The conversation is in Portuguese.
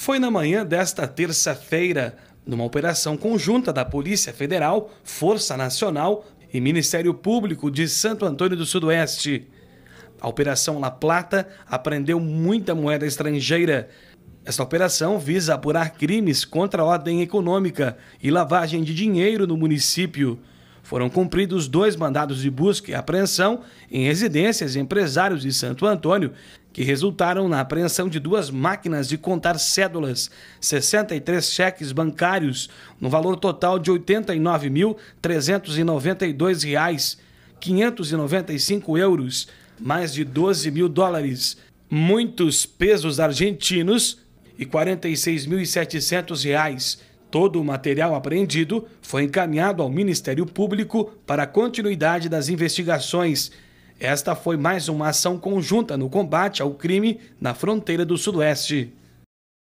foi na manhã desta terça-feira, numa operação conjunta da Polícia Federal, Força Nacional e Ministério Público de Santo Antônio do Sudoeste. A Operação La Plata apreendeu muita moeda estrangeira. Esta operação visa apurar crimes contra a ordem econômica e lavagem de dinheiro no município. Foram cumpridos dois mandados de busca e apreensão em residências e empresários de Santo Antônio, que resultaram na apreensão de duas máquinas de contar cédulas, 63 cheques bancários, no valor total de R$ 89.392, 595 euros, mais de 12 mil dólares, muitos pesos argentinos e R$ 46.700 Todo o material apreendido foi encaminhado ao Ministério Público para a continuidade das investigações. Esta foi mais uma ação conjunta no combate ao crime na fronteira do Sudoeste.